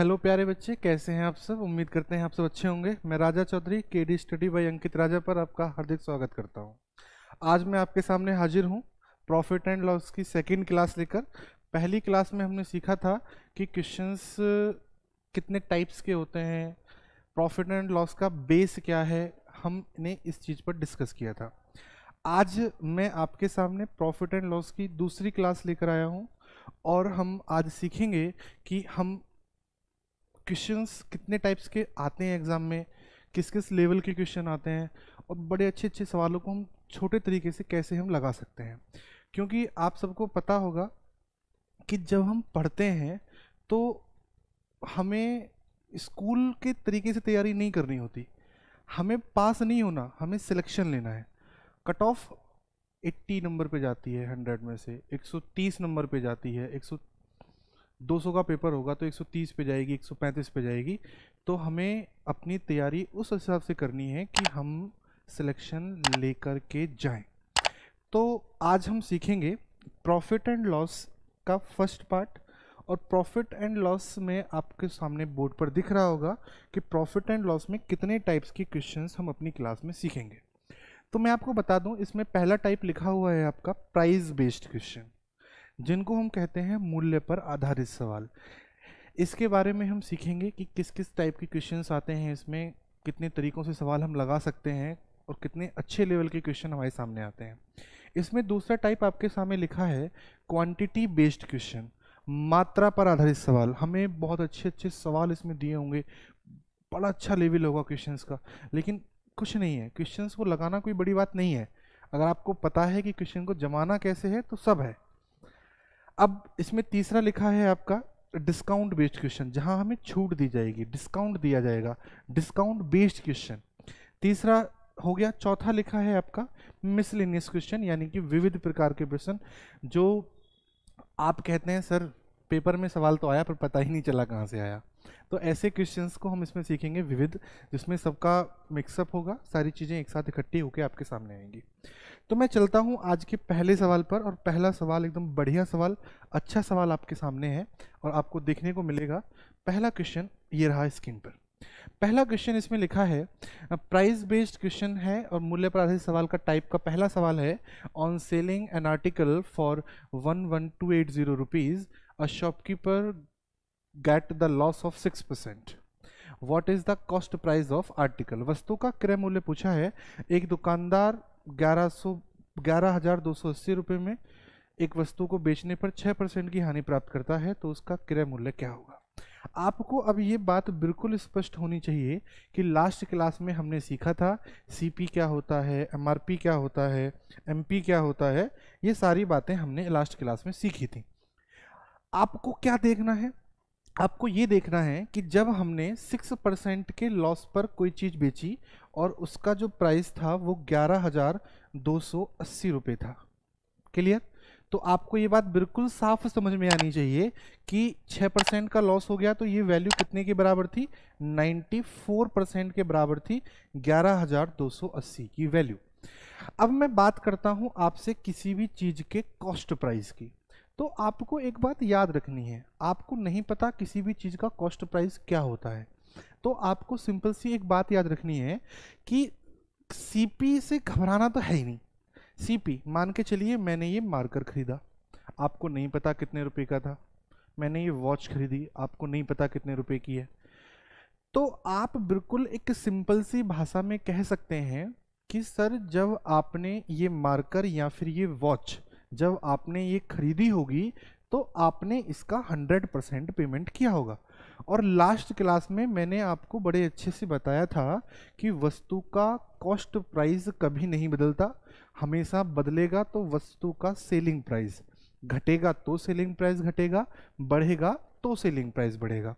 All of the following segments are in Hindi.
हेलो प्यारे बच्चे कैसे हैं आप सब उम्मीद करते हैं आप सब अच्छे होंगे मैं राजा चौधरी के D study by Ankit Raja पर आपका हार्दिक स्वागत करता हूं आज मैं आपके सामने हाजिर हूं प्रॉफिट एंड लॉस की सेकंड क्लास लेकर पहली क्लास में हमने सीखा था कि क्वेश्चंस कितने टाइप्स के होते हैं प्रॉफिट एंड लॉस का बेस क्या है हमने इस चीज़ पर डिस्कस किया था आज मैं आपके सामने प्रॉफिट एंड लॉस की दूसरी क्लास लेकर आया हूँ और हम आज सीखेंगे कि हम क्वेश्चंस कितने टाइप्स के आते हैं एग्ज़ाम में किस किस लेवल के क्वेश्चन आते हैं और बड़े अच्छे अच्छे सवालों को हम छोटे तरीके से कैसे हम लगा सकते हैं क्योंकि आप सबको पता होगा कि जब हम पढ़ते हैं तो हमें स्कूल के तरीके से तैयारी नहीं करनी होती हमें पास नहीं होना हमें सिलेक्शन लेना है कट ऑफ 80 नंबर पे जाती है 100 में से 130 नंबर पे जाती है सौ 200 का पेपर होगा तो 130 पे जाएगी 135 पे जाएगी तो हमें अपनी तैयारी उस हिसाब से करनी है कि हम सिलेक्शन लेकर के जाएं तो आज हम सीखेंगे प्रॉफिट एंड लॉस का फर्स्ट पार्ट और प्रॉफिट एंड लॉस में आपके सामने बोर्ड पर दिख रहा होगा कि प्रॉफिट एंड लॉस में कितने टाइप्स के क्वेश्चन हम अपनी क्लास में सीखेंगे तो मैं आपको बता दूं इसमें पहला टाइप लिखा हुआ है आपका प्राइस बेस्ड क्वेश्चन जिनको हम कहते हैं मूल्य पर आधारित सवाल इसके बारे में हम सीखेंगे कि किस किस टाइप के क्वेश्चंस आते हैं इसमें कितने तरीक़ों से सवाल हम लगा सकते हैं और कितने अच्छे लेवल के क्वेश्चन हमारे सामने आते हैं इसमें दूसरा टाइप आपके सामने लिखा है क्वांटिटी बेस्ड क्वेश्चन मात्रा पर आधारित सवाल हमें बहुत अच्छे अच्छे सवाल इसमें दिए होंगे बड़ा अच्छा लेवल होगा क्वेश्चंस का लेकिन कुछ नहीं है क्वेश्चंस को लगाना कोई बड़ी बात नहीं है अगर आपको पता है कि क्वेश्चन को जमाना कैसे है तो सब है अब इसमें तीसरा लिखा है आपका डिस्काउंट बेस्ड क्वेश्चन जहां हमें छूट दी जाएगी डिस्काउंट दिया जाएगा डिस्काउंट बेस्ड क्वेश्चन तीसरा हो गया चौथा लिखा है आपका मिसलिनियस क्वेश्चन यानी कि विविध प्रकार के क्वेश्चन जो आप कहते हैं सर पेपर में सवाल तो आया पर पता ही नहीं चला कहाँ से आया तो ऐसे क्वेश्चंस को हम इसमें सीखेंगे विविध जिसमें सबका मिक्सअप होगा सारी चीज़ें एक साथ इकट्ठी होकर आपके सामने आएंगी तो मैं चलता हूँ आज के पहले सवाल पर और पहला सवाल एकदम बढ़िया सवाल अच्छा सवाल आपके सामने है और आपको देखने को मिलेगा पहला क्वेश्चन ये रहा स्क्रीन पर पहला क्वेश्चन इसमें लिखा है प्राइस बेस्ड क्वेश्चन है और मूल्य पर आधारित सवाल का टाइप का पहला सवाल है on selling an article for one one two eight zero rupees a shopkeeper get the loss of six percent what is the cost price of article वस्तु का क्रय मूल्य पूछा है एक दुकानदार ग्यारह सौ ग्यारह हज़ार दो सौ अस्सी रुपये में एक वस्तु को बेचने पर 6 परसेंट की हानि प्राप्त करता है तो उसका क्रय मूल्य क्या होगा आपको अब ये बात बिल्कुल स्पष्ट होनी चाहिए कि लास्ट क्लास में हमने सीखा था सी क्या होता है एम क्या होता है एम क्या होता है ये सारी बातें हमने लास्ट क्लास में सीखी थी आपको क्या देखना है आपको ये देखना है कि जब हमने सिक्स परसेंट के लॉस पर कोई चीज़ बेची और उसका जो प्राइस था वो ग्यारह हज़ार दो सौ अस्सी रुपये था क्लियर तो आपको ये बात बिल्कुल साफ समझ में आनी चाहिए कि छः परसेंट का लॉस हो गया तो ये वैल्यू कितने के बराबर थी नाइन्टी फोर परसेंट के बराबर थी ग्यारह हज़ार दो सौ अस्सी की वैल्यू अब मैं बात करता हूँ आपसे किसी भी चीज़ के कॉस्ट प्राइस की तो आपको एक बात याद रखनी है आपको नहीं पता किसी भी चीज़ का कॉस्ट प्राइस क्या होता है तो आपको सिंपल सी एक बात याद रखनी है कि सी से घबराना तो है ही नहीं सी मान के चलिए मैंने ये मार्कर खरीदा आपको नहीं पता कितने रुपए का था मैंने ये वॉच खरीदी आपको नहीं पता कितने रुपए की है तो आप बिल्कुल एक सिंपल सी भाषा में कह सकते हैं कि सर जब आपने ये मार्कर या फिर ये वॉच जब आपने ये खरीदी होगी तो आपने इसका 100 परसेंट पेमेंट किया होगा और लास्ट क्लास में मैंने आपको बड़े अच्छे से बताया था कि वस्तु का कॉस्ट प्राइस कभी नहीं बदलता हमेशा बदलेगा तो वस्तु का सेलिंग प्राइस घटेगा तो सेलिंग प्राइस घटेगा बढ़ेगा तो सेलिंग प्राइस बढ़ेगा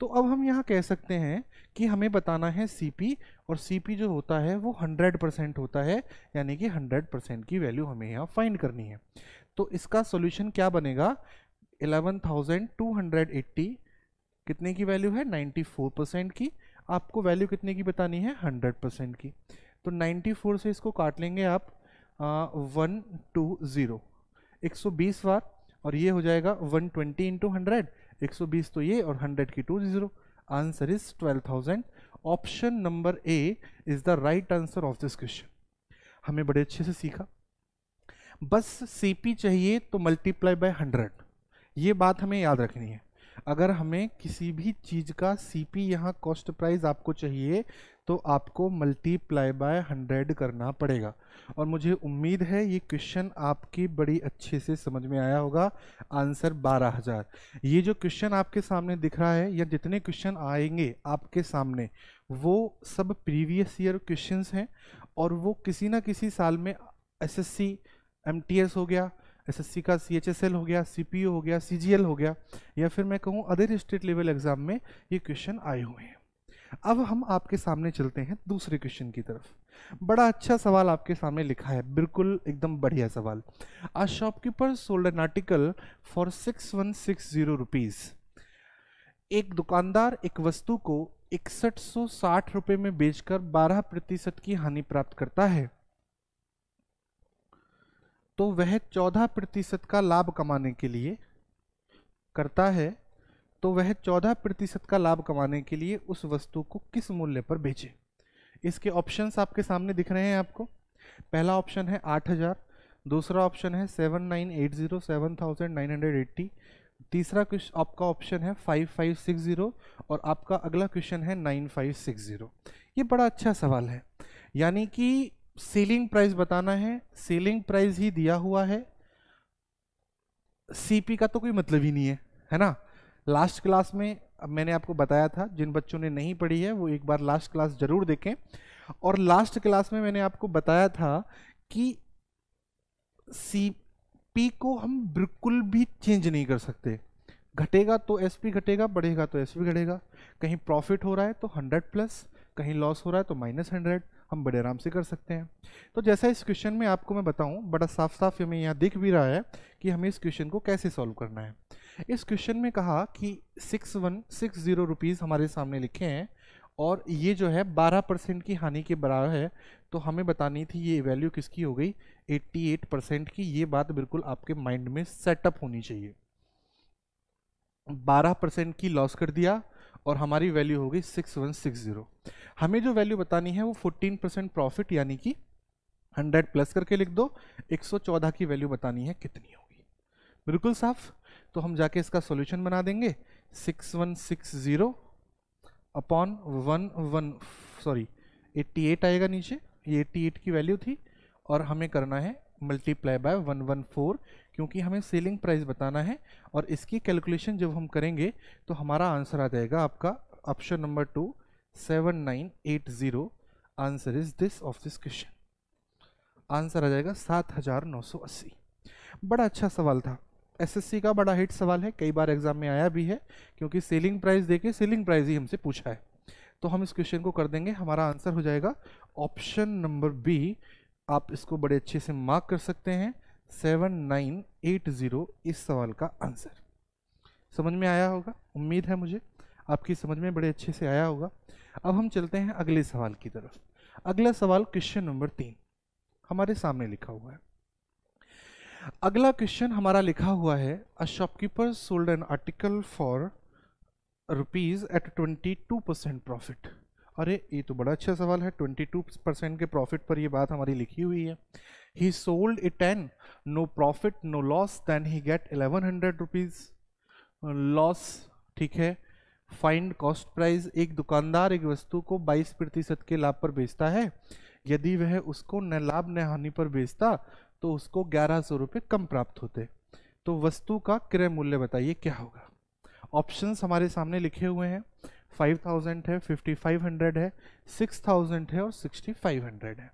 तो अब हम यहाँ कह सकते हैं कि हमें बताना है सी और पी जो होता है वो हंड्रेड परसेंट होता है यानी कि हंड्रेड परसेंट की वैल्यू हमें यहाँ फाइंड करनी है तो इसका सोल्यूशन क्या बनेगा eleven thousand two hundred eighty कितने की वैल्यू है नाइन्टी फोर परसेंट की आपको वैल्यू कितने की बतानी है हंड्रेड परसेंट की तो नाइन्टी फोर से इसको काट लेंगे आप वन टू ज़ीरो एक सौ बीस बार और ये हो जाएगा वन ट्वेंटी इंटू हंड्रेड एक सौ बीस तो ये और हंड्रेड की two zero answer is twelve thousand option number A is the right answer of this question हमें बड़े अच्छे से सीखा बस सी पी चाहिए तो मल्टीप्लाई बाय हंड्रेड ये बात हमें याद रखनी है अगर हमें किसी भी चीज़ का सी पी यहाँ कॉस्ट प्राइस आपको चाहिए तो आपको मल्टीप्लाई बाय हंड्रेड करना पड़ेगा और मुझे उम्मीद है ये क्वेश्चन आपकी बड़ी अच्छे से समझ में आया होगा आंसर बारह हज़ार ये जो क्वेश्चन आपके सामने दिख रहा है या जितने क्वेश्चन आएंगे आपके सामने वो सब प्रीवियस ईयर क्वेश्चन हैं और वो किसी ना किसी साल में टी एस हो गया एसएससी का सीएचएसएल हो गया सीपीयू हो गया सीजीएल हो गया या फिर मैं कहूँ अदर स्टेट लेवल एग्जाम में ये क्वेश्चन आए हुए हैं अब हम आपके सामने चलते हैं दूसरे क्वेश्चन की तरफ बड़ा अच्छा सवाल आपके सामने लिखा है बिल्कुल एकदम बढ़िया सवाल आ shopkeeper sold an article for six one six zero rupees एक दुकानदार एक वस्तु को इकसठ सौ साठ रुपये में बेचकर बारह प्रतिशत की हानि प्राप्त करता है तो वह चौदह प्रतिशत का लाभ कमाने के लिए करता है तो वह चौदह प्रतिशत का लाभ कमाने के लिए उस वस्तु को किस मूल्य पर बेचे इसके ऑप्शंस आपके सामने दिख रहे हैं आपको पहला ऑप्शन है आठ हज़ार दूसरा ऑप्शन है seven nine eight zero seven thousand nine hundred eighty तीसरा क्वेश्चन आपका ऑप्शन है फाइव फाइव सिक्स ज़ीरो और आपका अगला क्वेश्चन है नाइन फाइव सिक्स ज़ीरो ये बड़ा अच्छा सवाल है यानी कि सीलिंग प्राइस बताना है सीलिंग प्राइस ही दिया हुआ है सीपी का तो कोई मतलब ही नहीं है है ना लास्ट क्लास में अब मैंने आपको बताया था जिन बच्चों ने नहीं पढ़ी है वो एक बार लास्ट क्लास जरूर देखें और लास्ट क्लास में मैंने आपको बताया था कि सी पी को हम बिल्कुल भी चेंज नहीं कर सकते घटेगा तो एस पी घटेगा बढ़ेगा तो एस पी घटेगा कहीं प्रॉफिट हो रहा है तो हंड्रेड प्लस कहीं लॉस हो रहा है तो माइनस हंड्रेड हम बड़े आराम से कर सकते हैं तो जैसा इस क्वेश्चन में आपको मैं बताऊं बड़ा साफ साफ हमें यहाँ दिख भी रहा है कि हमें इस क्वेश्चन को कैसे सॉल्व करना है इस क्वेश्चन में कहा कि six one six zero rupees हमारे सामने लिखे हैं और ये जो है बारह परसेंट की हानि के बराबर है तो हमें बतानी थी ये वैल्यू किसकी हो गई एट्टी एट परसेंट की ये बात बिल्कुल आपके माइंड में सेटअप होनी चाहिए बारह परसेंट की लॉस कर दिया और हमारी वैल्यू होगी सिक्स वन सिक्स जीरो हमें जो वैल्यू बतानी है वो फोर्टीन परसेंट प्रॉफिट यानी कि हंड्रेड प्लस करके लिख दो एक सौ चौदह की वैल्यू बतानी है कितनी होगी बिल्कुल साफ तो हम जाके इसका सॉल्यूशन बना देंगे six one six zero upon one one sorry eighty eight आएगा नीचे ये एट्टी एट की वैल्यू थी और हमें करना है multiply by one one four क्योंकि हमें सेलिंग प्राइस बताना है और इसकी कैलकुलेशन जब हम करेंगे तो हमारा आंसर आ जाएगा आपका option number two seven nine eight zero answer is this of this question answer आ जाएगा सात हज़ार नौ सौ अस्सी बड़ा अच्छा सवाल था एसएससी का बड़ा हिट सवाल है कई बार एग्जाम में आया भी है क्योंकि सेलिंग प्राइस देके सेलिंग प्राइस ही हमसे पूछा है तो हम इस क्वेश्चन को कर देंगे हमारा आंसर हो जाएगा ऑप्शन नंबर बी आप इसको बड़े अच्छे से मार्क कर सकते हैं सेवन नाइन एट ज़ीरो इस सवाल का आंसर समझ में आया होगा उम्मीद है मुझे आपकी समझ में बड़े अच्छे से आया होगा अब हम चलते हैं अगले सवाल की तरफ अगला सवाल क्वेश्चन नंबर तीन हमारे सामने लिखा हुआ है अगला क्वेश्चन हमारा लिखा हुआ है a shopkeeper sold an article for rupees at twenty two percent profit अरे ये तो बड़ा अच्छा सवाल है 22 परसेंट के प्रॉफिट पर ये बात हमारी लिखी हुई है he sold a ten no profit no loss then he get eleven hundred rupees loss ठीक है फाइंड कॉस्ट प्राइस एक दुकानदार एक वस्तु को 22 प्रतिशत के लाभ पर बेचता है यदि वह उसको न लाभ न हानि पर बेचता तो उसको ग्यारह सौ रुपये कम प्राप्त होते तो वस्तु का क्रय मूल्य बताइए क्या होगा ऑप्शंस हमारे सामने लिखे हुए हैं फाइव थाउजेंड है फिफ्टी फाइव हंड्रेड है सिक्स थाउजेंड है और सिक्सटी फाइव हंड्रेड है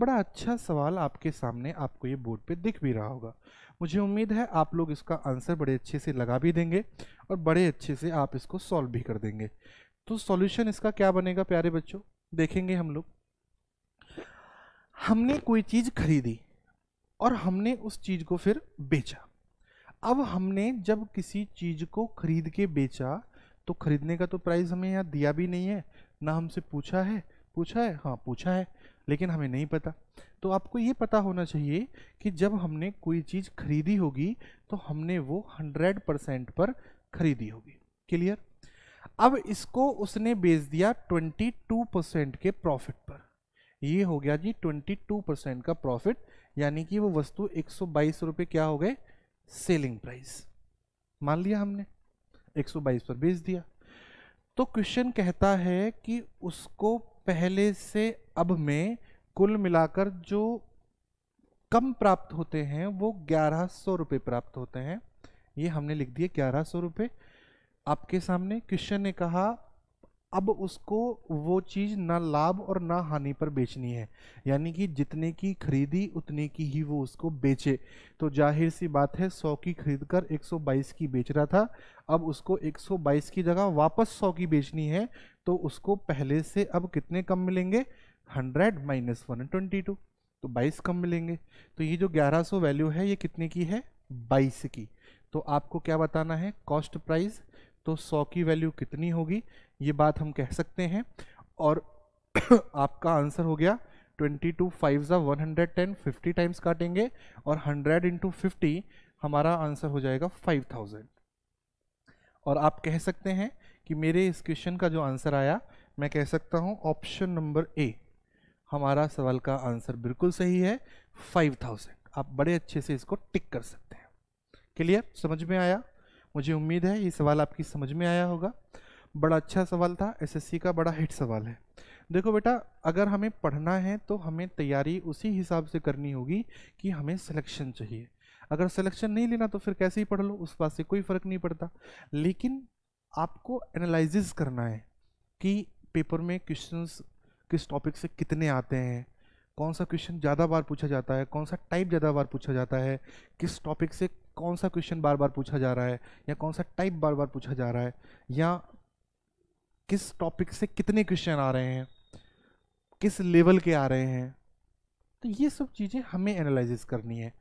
बड़ा अच्छा सवाल आपके सामने आपको ये बोर्ड पे दिख भी रहा होगा मुझे उम्मीद है आप लोग इसका आंसर बड़े अच्छे से लगा भी देंगे और बड़े अच्छे से आप इसको सॉल्व भी कर देंगे तो सॉल्यूशन इसका क्या बनेगा प्यारे बच्चों देखेंगे हम लोग हमने कोई चीज़ खरीदी और हमने उस चीज़ को फिर बेचा अब हमने जब किसी चीज़ को खरीद के बेचा तो ख़रीदने का तो प्राइस हमें यहाँ दिया भी नहीं है ना हमसे पूछा है पूछा है हाँ पूछा है लेकिन हमें नहीं पता तो आपको ये पता होना चाहिए कि जब हमने कोई चीज़ खरीदी होगी तो हमने वो हंड्रेड परसेंट पर खरीदी होगी क्लियर अब इसको उसने बेच दिया ट्वेंटी टू परसेंट के प्रॉफिट पर ये हो गया जी ट्वेंटी टू परसेंट का प्रॉफिट यानी कि वो वस्तु एक सौ बाईस रुपये क्या हो गए सेलिंग प्राइस मान लिया हमने 122 पर भेज दिया तो क्वेश्चन कहता है कि उसको पहले से अब में कुल मिलाकर जो कम प्राप्त होते हैं वो ग्यारह सौ रुपये प्राप्त होते हैं ये हमने लिख दिए ग्यारह सौ रुपये आपके सामने क्वेश्चन ने कहा अब उसको वो चीज़ ना लाभ और ना हानि पर बेचनी है यानी कि जितने की खरीदी उतने की ही वो उसको बेचे तो जाहिर सी बात है 100 की खरीद कर 122 की बेच रहा था अब उसको 122 की जगह वापस 100 की बेचनी है तो उसको पहले से अब कितने कम मिलेंगे 100 माइनस वन ट्वेंटी टू तो 22 कम मिलेंगे तो ये जो 1100 वैल्यू है ये कितने की है बाईस की तो आपको क्या बताना है कॉस्ट प्राइस तो सौ की वैल्यू कितनी होगी ये बात हम कह सकते हैं और आपका आंसर हो गया ट्वेंटी टू फाइव ज़ा one hundred ten fifty times काटेंगे और हंड्रेड इंटू फिफ्टी हमारा आंसर हो जाएगा फाइव थाउजेंड और आप कह सकते हैं कि मेरे इस क्वेश्चन का जो आंसर आया मैं कह सकता हूँ ऑप्शन नंबर ए हमारा सवाल का आंसर बिल्कुल सही है फाइव थाउजेंड आप बड़े अच्छे से इसको टिक कर सकते हैं क्लियर समझ में आया मुझे उम्मीद है ये सवाल आपकी समझ में आया होगा बड़ा अच्छा सवाल था एसएससी का बड़ा हिट सवाल है देखो बेटा अगर हमें पढ़ना है तो हमें तैयारी उसी हिसाब से करनी होगी कि हमें सिलेक्शन चाहिए अगर सिलेक्शन नहीं लेना तो फिर कैसे ही पढ़ लो उस बात से कोई फ़र्क नहीं पड़ता लेकिन आपको एनालिस करना है कि पेपर में क्वेश्चंस किस टॉपिक से कितने आते हैं कौन सा क्वेश्चन ज़्यादा बार पूछा जाता है कौन सा टाइप ज़्यादा बार पूछा जाता है किस टॉपिक से कौन सा क्वेश्चन बार बार पूछा जा रहा है या कौन सा टाइप बार बार पूछा जा रहा है या किस टॉपिक से कितने क्वेश्चन आ रहे हैं किस लेवल के आ रहे हैं तो ये सब चीज़ें हमें एनालिस करनी है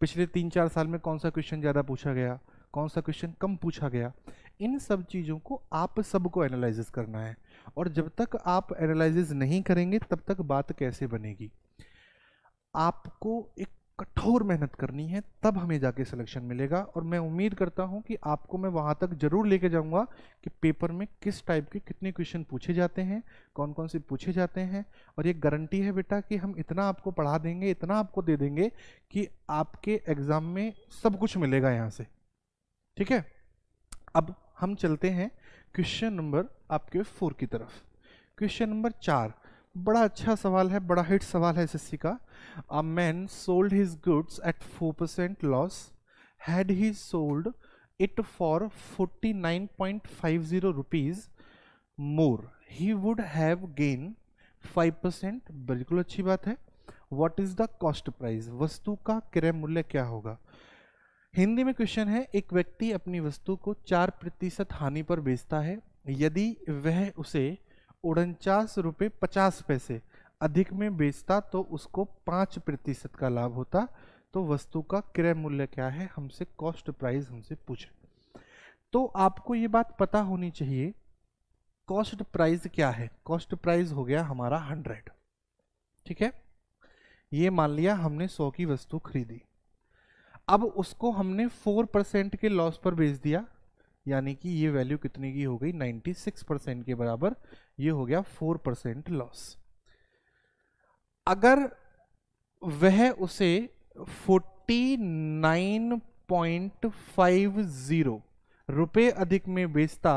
पिछले तीन चार साल में कौन सा क्वेश्चन ज़्यादा पूछा गया कौन सा क्वेश्चन कम पूछा गया इन सब चीज़ों को आप सबको एनालिस करना है और जब तक आप एनालिस नहीं करेंगे तब तक बात कैसे बनेगी आपको एक कठोर मेहनत करनी है तब हमें जाके सिलेक्शन मिलेगा और मैं उम्मीद करता हूँ कि आपको मैं वहाँ तक ज़रूर लेके जाऊँगा कि पेपर में किस टाइप के कितने क्वेश्चन पूछे जाते हैं कौन कौन से पूछे जाते हैं और ये गारंटी है बेटा कि हम इतना आपको पढ़ा देंगे इतना आपको दे देंगे कि आपके एग्ज़ाम में सब कुछ मिलेगा यहाँ से ठीक है अब हम चलते हैं क्वेश्चन नंबर आपके फोर की तरफ क्वेश्चन नंबर चार बड़ा अच्छा सवाल है बड़ा हिट सवाल है एस का a man sold his goods at four percent loss had he sold it for forty nine point five zero rupees more he would have gain five percent बिल्कुल अच्छी बात है what is the cost price वस्तु का क्रय मूल्य क्या होगा हिंदी में क्वेश्चन है एक व्यक्ति अपनी वस्तु को चार प्रतिशत हानि पर बेचता है यदि वह उसे उनचास रुपये पचास पैसे अधिक में बेचता तो उसको पाँच प्रतिशत का लाभ होता तो वस्तु का क्रय मूल्य क्या है हमसे कॉस्ट प्राइस हमसे पूछे तो आपको ये बात पता होनी चाहिए कॉस्ट प्राइस क्या है कॉस्ट प्राइस हो गया हमारा हंड्रेड ठीक है ये मान लिया हमने सौ की वस्तु खरीदी अब उसको हमने फोर परसेंट के लॉस पर बेच दिया यानी कि ये वैल्यू कितने की हो गई 96 परसेंट के बराबर ये हो गया 4 परसेंट लॉस अगर वह उसे 49.50 रुपए अधिक में बेचता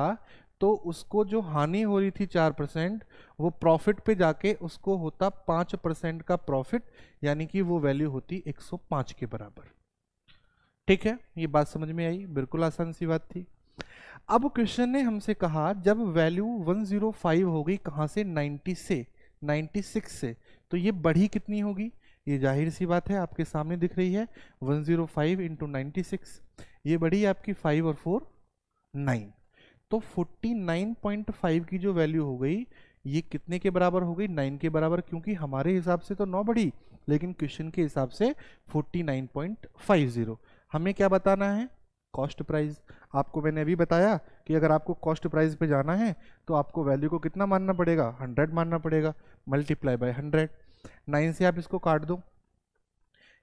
तो उसको जो हानि हो रही थी चार परसेंट वो प्रॉफिट पे जाके उसको होता पांच परसेंट का प्रॉफिट यानी कि वो वैल्यू होती 105 के बराबर ठीक है ये बात समझ में आई बिल्कुल आसान सी बात थी अब क्वेश्चन ने हमसे कहा जब वैल्यू 105 हो गई कहाँ से 90 से 96 से तो ये बढ़ी कितनी होगी ये जाहिर सी बात है आपके सामने दिख रही है 105 जीरो फाइव इंटू ये बढ़ी आपकी 5 और 4 9 तो 49.5 की जो वैल्यू हो गई ये कितने के बराबर हो गई 9 के बराबर क्योंकि हमारे हिसाब से तो 9 बढ़ी लेकिन क्वेश्चन के हिसाब से 49.50 हमें क्या बताना है कॉस्ट प्राइस आपको मैंने अभी बताया कि अगर आपको कॉस्ट प्राइस पे जाना है तो आपको वैल्यू को कितना मानना पड़ेगा हंड्रेड मानना पड़ेगा मल्टीप्लाई बाय हंड्रेड नाइन से आप इसको काट दो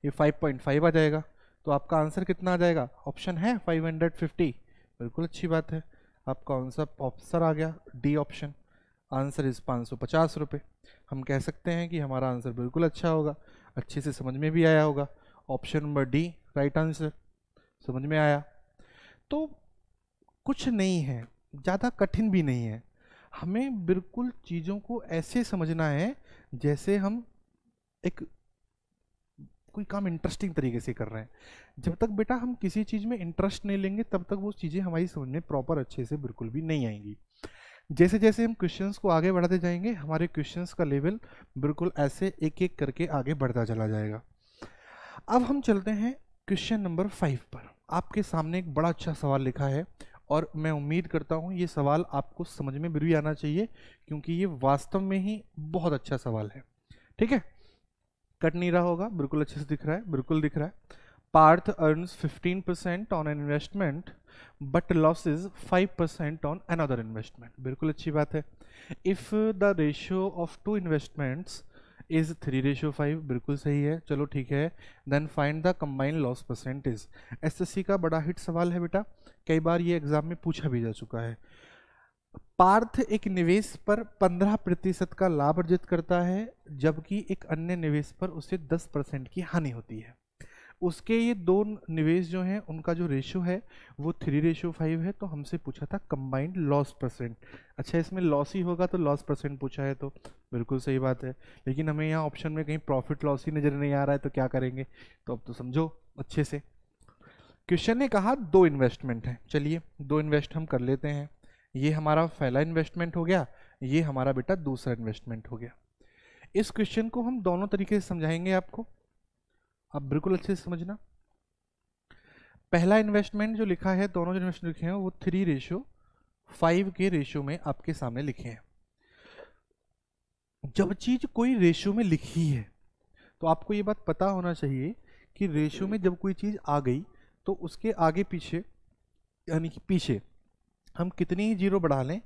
ये फाइव पॉइंट फाइव आ जाएगा तो आपका आंसर कितना आ जाएगा ऑप्शन है फाइव हंड्रेड फिफ्टी बिल्कुल अच्छी बात है आपका आंसर ऑप्शन आ गया डी ऑप्शन आंसर इज़ पाँच सौ पचास रुपये हम कह सकते हैं कि हमारा आंसर बिल्कुल अच्छा होगा अच्छे से समझ में भी आया होगा option number D right answer समझ में आया तो कुछ नहीं है ज़्यादा कठिन भी नहीं है हमें बिल्कुल चीज़ों को ऐसे समझना है जैसे हम एक कोई काम इंटरेस्टिंग तरीके से कर रहे हैं जब तक बेटा हम किसी चीज़ में इंटरेस्ट नहीं लेंगे तब तक वो चीज़ें हमारी समझ में प्रॉपर अच्छे से बिल्कुल भी नहीं आएंगी जैसे जैसे हम क्वेश्चंस को आगे बढ़ाते जाएंगे हमारे क्वेश्चंस का लेवल बिल्कुल ऐसे एक एक करके आगे बढ़ता चला जाएगा अब हम चलते हैं क्वेश्चन नंबर फाइव पर आपके सामने एक बड़ा अच्छा सवाल लिखा है और मैं उम्मीद करता हूँ ये सवाल आपको समझ में भी आना चाहिए क्योंकि ये वास्तव में ही बहुत अच्छा सवाल है ठीक है कट नहीं रहा होगा बिल्कुल अच्छे से दिख रहा है बिल्कुल दिख रहा है Parth earns 15 percent on an investment but losses 5 percent on another investment बिल्कुल अच्छी बात है if the ratio of two investments is three ratio five बिल्कुल सही है चलो ठीक है then find the combined loss percentage SSC का बड़ा हिट सवाल है बेटा कई बार ये एग्ज़ाम में पूछा भी जा चुका है पार्थ एक निवेश पर पंद्रह प्रतिशत का लाभ अर्जित करता है जबकि एक अन्य निवेश पर उसे दस परसेंट की हानि होती है उसके ये दो निवेश जो हैं उनका जो रेशो है वो थ्री रेशो फाइव है तो हमसे पूछा था कंबाइंड लॉस परसेंट अच्छा इसमें लॉस ही होगा तो लॉस परसेंट पूछा है तो बिल्कुल सही बात है लेकिन हमें यहाँ ऑप्शन में कहीं प्रॉफिट लॉस ही नज़र नहीं आ रहा है तो क्या करेंगे तो अब तो समझो अच्छे से क्वेश्चन ने कहा दो इन्वेस्टमेंट हैं चलिए दो इन्वेस्ट हम कर लेते हैं ये हमारा पहला इन्वेस्टमेंट हो गया ये हमारा बेटा दूसरा इन्वेस्टमेंट हो गया इस क्वेश्चन को हम दोनों तरीके से समझाएंगे आपको आप बिल्कुल अच्छे से समझना पहला इन्वेस्टमेंट जो लिखा है दोनों जो इन्वेस्टमेंट लिखे हैं वो थ्री रेशियो फाइव के रेशियो में आपके सामने लिखे हैं जब चीज कोई रेशियो में लिखी है तो आपको ये बात पता होना चाहिए कि रेशियो में जब कोई चीज़ आ गई तो उसके आगे पीछे यानी कि पीछे हम कितनी ही जीरो बढ़ा लें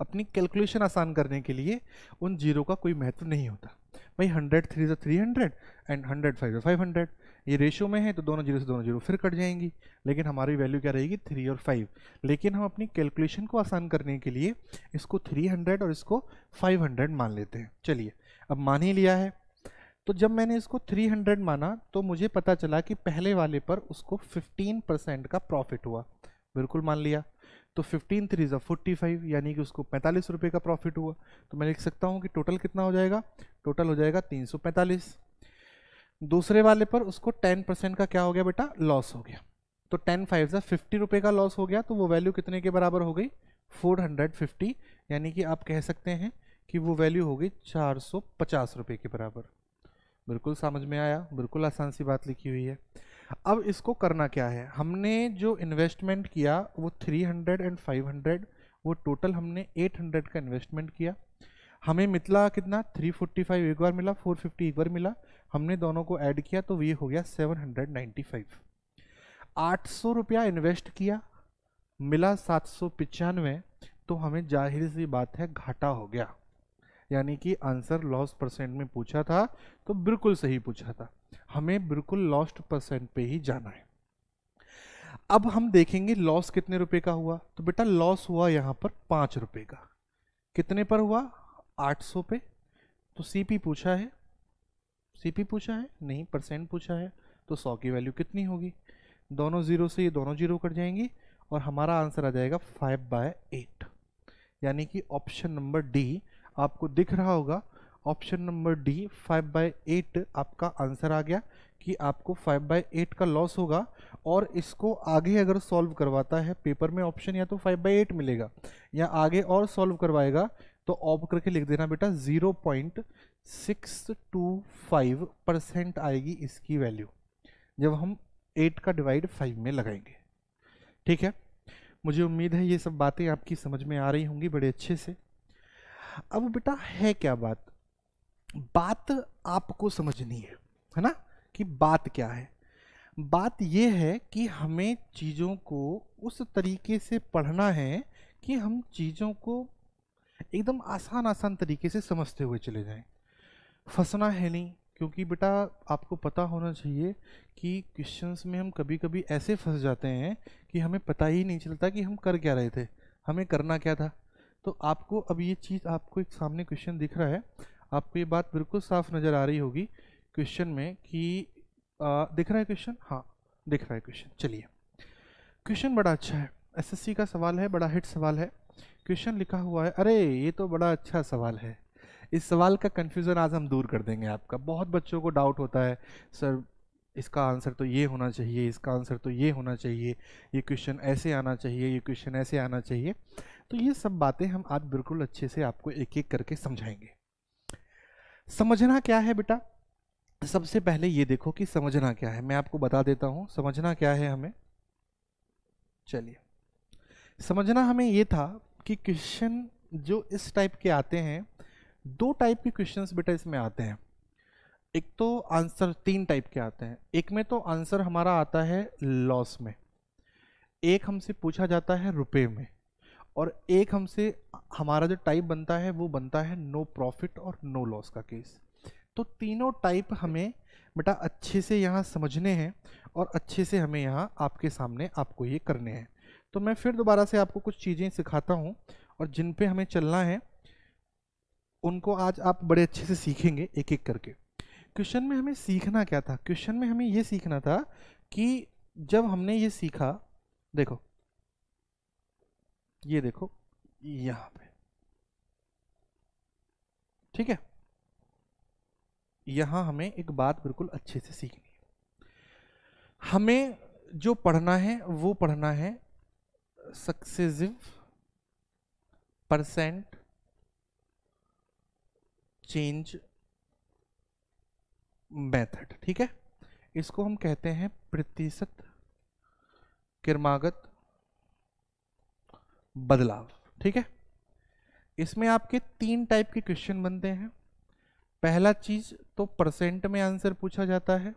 अपनी कैलकुलेशन आसान करने के लिए उन जीरो का कोई महत्व नहीं होता भाई हंड्रेड थ्री जो three hundred and hundred five जो फाइव हंड्रेड ये रेशियो में है तो दोनों जीरो से दोनों जीरो फिर कट जाएंगी लेकिन हमारी वैल्यू क्या रहेगी थ्री और फाइव लेकिन हम अपनी कैलकुलेशन को आसान करने के लिए इसको थ्री हंड्रेड और इसको फाइव हंड्रेड मान लेते हैं चलिए अब मान ही लिया है तो जब मैंने इसको थ्री हंड्रेड माना तो मुझे पता चला कि पहले वाले पर उसको फिफ्टीन परसेंट का प्रॉफिट हुआ बिल्कुल मान लिया तो फिफ्टीन थ्री ज़ा फोर्टी फाइव यानी कि उसको पैंतालीस रुपये का प्रॉफिट हुआ तो मैं लिख सकता हूँ कि टोटल कितना हो जाएगा टोटल हो जाएगा तीन सौ पैंतालीस दूसरे वाले पर उसको टेन परसेंट का क्या हो गया बेटा लॉस हो गया तो टेन फाइव ज़ा फिफ्टी रुपये का लॉस हो गया तो वो वैल्यू कितने के बराबर हो गई फोर हंड्रेड फिफ्टी यानी कि आप कह सकते हैं कि वो वैल्यू हो गई चार सौ पचास रुपये के बराबर बिल्कुल समझ में आया बिल्कुल आसान सी बात लिखी हुई है अब इसको करना क्या है हमने जो इन्वेस्टमेंट किया वो 300 एंड 500 वो टोटल हमने 800 का इन्वेस्टमेंट किया हमें मिला कितना 345 एक बार मिला 450 एक बार मिला हमने दोनों को ऐड किया तो ये हो गया 795 सौ रुपया इन्वेस्ट किया मिला सात तो हमें जाहिर सी बात है घाटा हो गया यानी कि आंसर लॉस परसेंट में पूछा था तो बिल्कुल सही पूछा था हमें बिल्कुल लॉस्ट परसेंट पे ही जाना है अब हम देखेंगे लॉस कितने रुपए का हुआ तो बेटा लॉस हुआ यहाँ पर पाँच रुपये का कितने पर हुआ आठ सौ पे तो सीपी पूछा है सीपी पूछा है नहीं परसेंट पूछा है तो सौ की वैल्यू कितनी होगी दोनों ज़ीरो से ये दोनों जीरो कट जाएंगी और हमारा आंसर आ जाएगा फाइव बाय एट यानी कि ऑप्शन नंबर डी आपको दिख रहा होगा option number D five by eight आपका आंसर आ गया कि आपको फाइव बाई एट का लॉस होगा और इसको आगे अगर सॉल्व करवाता है पेपर में ऑप्शन या तो फाइव बाई एट मिलेगा या आगे और सॉल्व करवाएगा तो ऑप करके लिख देना बेटा zero point six two five percent आएगी इसकी वैल्यू जब हम एट का डिवाइड फाइव में लगाएंगे ठीक है मुझे उम्मीद है ये सब बातें आपकी समझ में आ रही होंगी बड़े अच्छे से अब बेटा है क्या बात बात आपको समझनी है है ना कि बात क्या है बात यह है कि हमें चीज़ों को उस तरीके से पढ़ना है कि हम चीज़ों को एकदम आसान आसान तरीके से समझते हुए चले जाएं फंसना है नहीं क्योंकि बेटा आपको पता होना चाहिए कि क्वेश्चंस में हम कभी कभी ऐसे फंस जाते हैं कि हमें पता ही नहीं चलता कि हम कर क्या रहे थे हमें करना क्या था तो आपको अब ये चीज़ आपको एक सामने क्वेश्चन दिख रहा है आपको ये बात बिल्कुल साफ नज़र आ रही होगी क्वेश्चन में कि आ, दिख रहा है क्वेश्चन हाँ दिख रहा है क्वेश्चन चलिए क्वेश्चन बड़ा अच्छा है एसएससी का सवाल है बड़ा हिट सवाल है क्वेश्चन लिखा हुआ है अरे ये तो बड़ा अच्छा सवाल है इस सवाल का कन्फ्यूज़न आज हम दूर कर देंगे आपका बहुत बच्चों को डाउट होता है सर इसका आंसर तो ये होना चाहिए इसका आंसर तो ये होना चाहिए ये क्वेश्चन ऐसे आना चाहिए ये क्वेश्चन ऐसे आना चाहिए तो ये सब बातें हम आज बिल्कुल अच्छे से आपको एक एक करके समझाएंगे समझना क्या है बेटा सबसे पहले ये देखो कि समझना क्या है मैं आपको बता देता हूं समझना क्या है हमें चलिए समझना हमें ये था कि क्वेश्चन जो इस टाइप के आते हैं दो टाइप के क्वेश्चन बेटा इसमें आते हैं एक तो आंसर तीन टाइप के आते हैं एक में तो आंसर हमारा आता है लॉस में एक हमसे पूछा जाता है रुपए में और एक हमसे हमारा जो टाइप बनता है वो बनता है नो प्रॉफिट और नो लॉस का केस तो तीनों टाइप हमें बेटा अच्छे से यहाँ समझने हैं और अच्छे से हमें यहाँ आपके सामने आपको ये करने हैं तो मैं फिर दोबारा से आपको कुछ चीज़ें सिखाता हूँ और जिन पे हमें चलना है उनको आज आप बड़े अच्छे से सीखेंगे एक एक करके क्वेश्चन में हमें सीखना क्या था क्वेश्चन में हमें ये सीखना था कि जब हमने ये सीखा देखो ये देखो यहां पे ठीक है यहां हमें एक बात बिल्कुल अच्छे से सीखनी है हमें जो पढ़ना है वो पढ़ना है सक्सेसिव परसेंट चेंज मेथड ठीक है इसको हम कहते हैं प्रतिशत किरमागत बदलाव ठीक है इसमें आपके तीन टाइप के क्वेश्चन बनते हैं पहला चीज तो परसेंट में आंसर पूछा जाता है